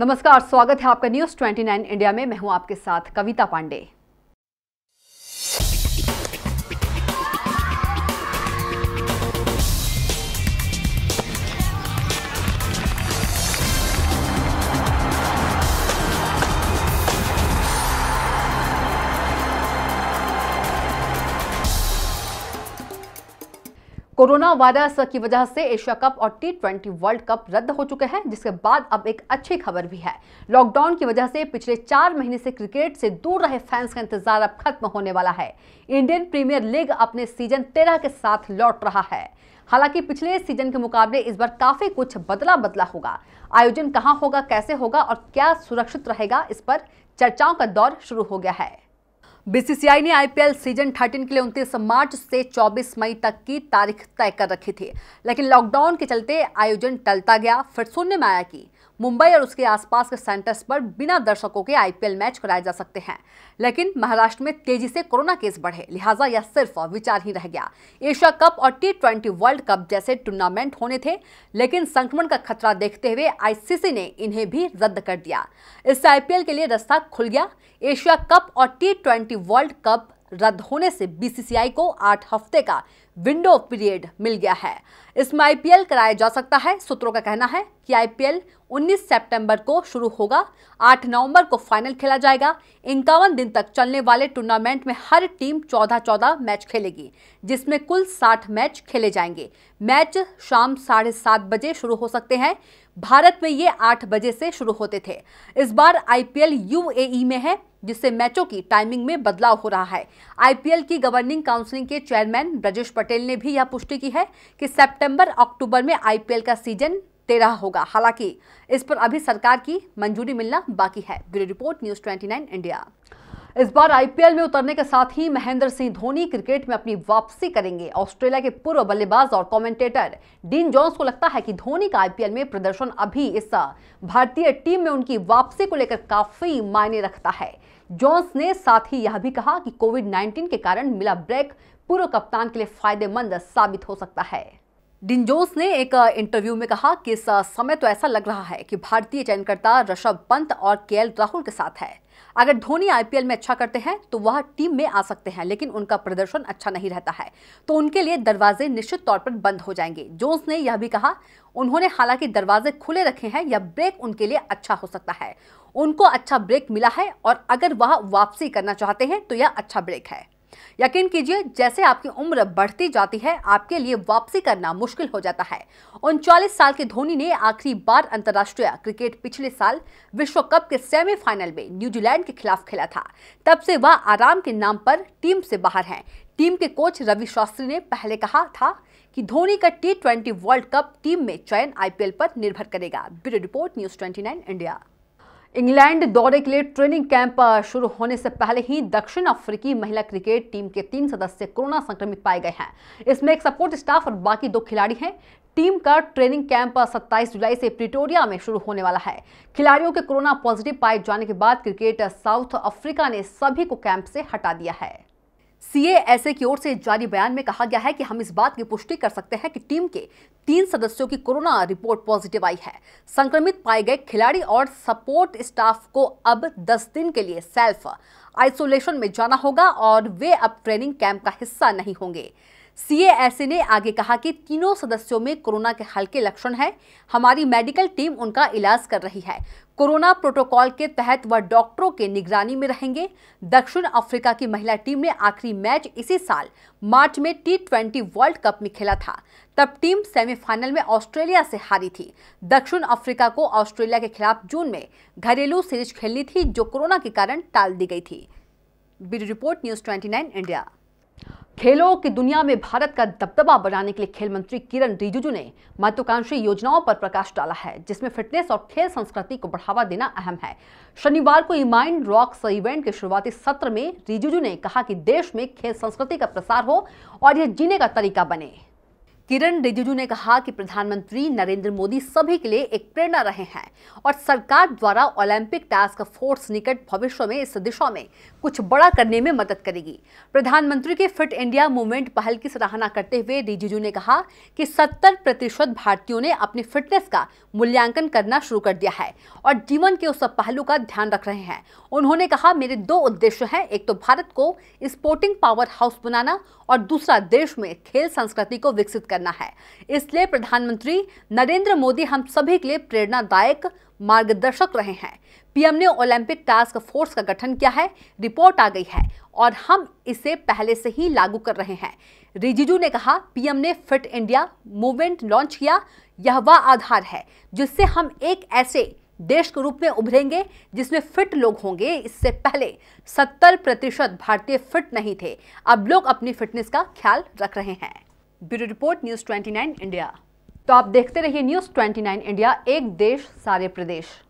नमस्कार स्वागत है आपका न्यूज 29 इंडिया में मैं हूं आपके साथ कविता पांडे कोरोना वायरस की वजह से एशिया कप और टी ट्वेंटी वर्ल्ड कप रद्द हो चुके हैं जिसके बाद अब एक अच्छी खबर भी है लॉकडाउन की वजह से पिछले चार महीने से क्रिकेट से दूर रहे फैंस का इंतजार अब खत्म होने वाला है इंडियन प्रीमियर लीग अपने सीजन तेरह के साथ लौट रहा है हालांकि पिछले सीजन के मुकाबले इस बार काफी कुछ बदला बदला होगा आयोजन कहाँ होगा कैसे होगा और क्या सुरक्षित रहेगा इस पर चर्चाओं का दौर शुरू हो गया है बीसीसीआई ने आईपीएल सीजन 13 के लिए 29 मार्च से 24 मई तक की तारीख तय कर रखी थी लेकिन लॉकडाउन के चलते आयोजन टलता गया फिर सुनने में आया कि मुंबई और उसके आसपास के सेंटर्स पर बिना दर्शकों के आईपीएल मैच कराए जा सकते हैं लेकिन महाराष्ट्र में तेजी से कोरोना केस बढ़े लिहाजा यह सिर्फ विचार ही रह गया एशिया कप और टी ट्वेंटी वर्ल्ड कप जैसे टूर्नामेंट होने थे लेकिन संक्रमण का खतरा देखते हुए आईसीसी ने इन्हें भी रद्द कर दिया इससे आईपीएल के लिए रास्ता खुल गया एशिया कप और टी वर्ल्ड कप रद्द होने से बीसीसीआई को आठ हफ्ते का विंडो पीरियड मिल गया है इसमें आईपीएल कराया जा सकता है सूत्रों का कहना है कि आईपीएल 19 सितंबर को शुरू होगा 8 नवंबर को फाइनल खेला जाएगा इक्यावन दिन तक चलने वाले टूर्नामेंट में हर टीम 14-14 मैच खेलेगी जिसमें कुल 60 मैच खेले जाएंगे मैच शाम साढ़े सात बजे शुरू हो सकते हैं भारत में ये आठ बजे से शुरू होते थे इस बार आईपीएल यूएई e में है जिससे मैचों की टाइमिंग में बदलाव हो रहा है आईपीएल की गवर्निंग काउंसिल के चेयरमैन ब्रजेश पटेल ने भी यह पुष्टि की है कि सितंबर अक्टूबर में आईपीएल का सीजन तेरह होगा हालांकि इस पर अभी सरकार की मंजूरी मिलना बाकी है bureau report news twenty India इस बार आईपीएल में उतरने के साथ ही महेंद्र सिंह धोनी क्रिकेट में अपनी वापसी करेंगे ऑस्ट्रेलिया के पूर्व बल्लेबाज और कमेंटेटर डीन जॉन्स को लगता है कि धोनी का आईपीएल में प्रदर्शन अभी इस भारतीय टीम में उनकी वापसी को लेकर काफी मायने रखता है जॉन्स ने साथ ही यह भी कहा कि कोविड 19 के कारण मिला ब्रेक पूर्व कप्तान के लिए फायदेमंद साबित हो सकता है डिंजोस ने एक इंटरव्यू में कहा कि इस समय तो ऐसा लग रहा है कि भारतीय चयनकर्ता ऋषभ पंत और के राहुल के साथ है अगर धोनी आईपीएल में अच्छा करते हैं तो वह टीम में आ सकते हैं लेकिन उनका प्रदर्शन अच्छा नहीं रहता है तो उनके लिए दरवाजे निश्चित तौर पर बंद हो जाएंगे जोन्स ने यह भी कहा उन्होंने हालांकि दरवाजे खुले रखे हैं यह ब्रेक उनके लिए अच्छा हो सकता है उनको अच्छा ब्रेक मिला है और अगर वह वापसी करना चाहते हैं तो यह अच्छा ब्रेक है यकीन कीजिए जैसे आपकी उम्र बढ़ती जाती है आपके लिए वापसी करना मुश्किल हो जाता है उनचालीस साल के धोनी ने आखिरी बार अंतर्राष्ट्रीय क्रिकेट पिछले साल विश्व कप के सेमीफाइनल में न्यूजीलैंड के खिलाफ खेला था तब से वह आराम के नाम पर टीम से बाहर हैं टीम के कोच रवि शास्त्री ने पहले कहा था कि धोनी का टी वर्ल्ड कप टीम में चयन आईपीएल पर निर्भर करेगा bureau report news twenty India England दौरे के लिए ट्रेनिंग कैंप शुरू होने से पहले ही दक्षिण अफ्रीकी महिला क्रिकेट टीम के तीन सदस्य कोरोना संक्रमित पाए गए हैं इसमें एक सपोर्ट स्टाफ और बाकी दो खिलाड़ी हैं टीम का ट्रेनिंग कैंप 27 जुलाई से प्रिटोरिया में शुरू होने वाला है खिलाड़ियों के कोरोना पॉजिटिव पाए जाने के बाद क्रिकेट साउथ अफ्रीका ने सभी को कैंप से हटा दिया है सीएएसए की ओर से जारी बयान में कहा गया है कि हम इस बात की पुष्टि कर सकते हैं कि टीम के तीन सदस्यों की कोरोना रिपोर्ट पॉजिटिव आई है संक्रमित पाए गए खिलाड़ी और सपोर्ट स्टाफ को अब 10 दिन के लिए सेल्फ आइसोलेशन में जाना होगा और वे अब ट्रेनिंग कैंप का हिस्सा नहीं होंगे सीएएसए ने आगे कहा कि तीनों सदस्यों में कोरोना के हल्के लक्षण हैं हमारी मेडिकल टीम उनका इलाज कर रही है कोरोना प्रोटोकॉल के तहत वह डॉक्टरों के निगरानी में रहेंगे दक्षिण अफ्रीका की महिला टीम ने आखिरी मैच इसी साल मार्च में टी ट्वेंटी वर्ल्ड कप में खेला था तब टीम सेमीफाइनल में ऑस्ट्रेलिया से हारी थी दक्षिण अफ्रीका को ऑस्ट्रेलिया के खिलाफ जून में घरेलू सीरीज खेलनी थी जो कोरोना के कारण टाल दी गई थी bureau report news twenty India खेलों की दुनिया में भारत का दबदबा बनाने के लिए खेल मंत्री किरण रिजिजू ने महत्वाकांक्षी योजनाओं पर प्रकाश डाला है जिसमें फिटनेस और खेल संस्कृति को बढ़ावा देना अहम है शनिवार को इमाइंड रॉक्स इवेंट के शुरुआती सत्र में रिजिजू ने कहा कि देश में खेल संस्कृति का प्रसार हो और यह जीने का तरीका बने किरण रिजिजू ने कहा कि प्रधानमंत्री नरेंद्र मोदी सभी के लिए एक प्रेरणा रहे हैं और सरकार द्वारा ओलंपिक टास्क फोर्स निकट भविष्य में इस दिशा में कुछ बड़ा करने में मदद करेगी प्रधानमंत्री के फिट इंडिया मूवमेंट पहल की सराहना करते हुए रिजिजू ने कहा कि 70 प्रतिशत भारतीयों ने अपने फिटनेस का मूल्यांकन करना शुरू कर दिया है और जीवन के उस पहलू का ध्यान रख रहे हैं उन्होंने कहा मेरे दो उद्देश्य हैं एक तो भारत को स्पोर्टिंग पावर हाउस बनाना और दूसरा देश में खेल संस्कृति को विकसित करना है इसलिए प्रधानमंत्री नरेंद्र मोदी हम सभी के लिए प्रेरणादायक मार्गदर्शक रहे हैं पीएम ने ओलंपिक टास्क फोर्स का गठन किया है रिपोर्ट आ गई है और हम इसे पहले से ही लागू कर रहे हैं रिजिजू ने कहा पीएम ने फिट इंडिया मूवमेंट लॉन्च किया यह वह आधार है जिससे हम एक ऐसे देश के रूप में उभरेंगे जिसमें फिट लोग होंगे इससे पहले 70 प्रतिशत भारतीय फिट नहीं थे अब लोग अपनी फिटनेस का ख्याल रख रहे हैं bureau report news twenty India तो आप देखते रहिए न्यूज़ 29 इंडिया एक देश सारे प्रदेश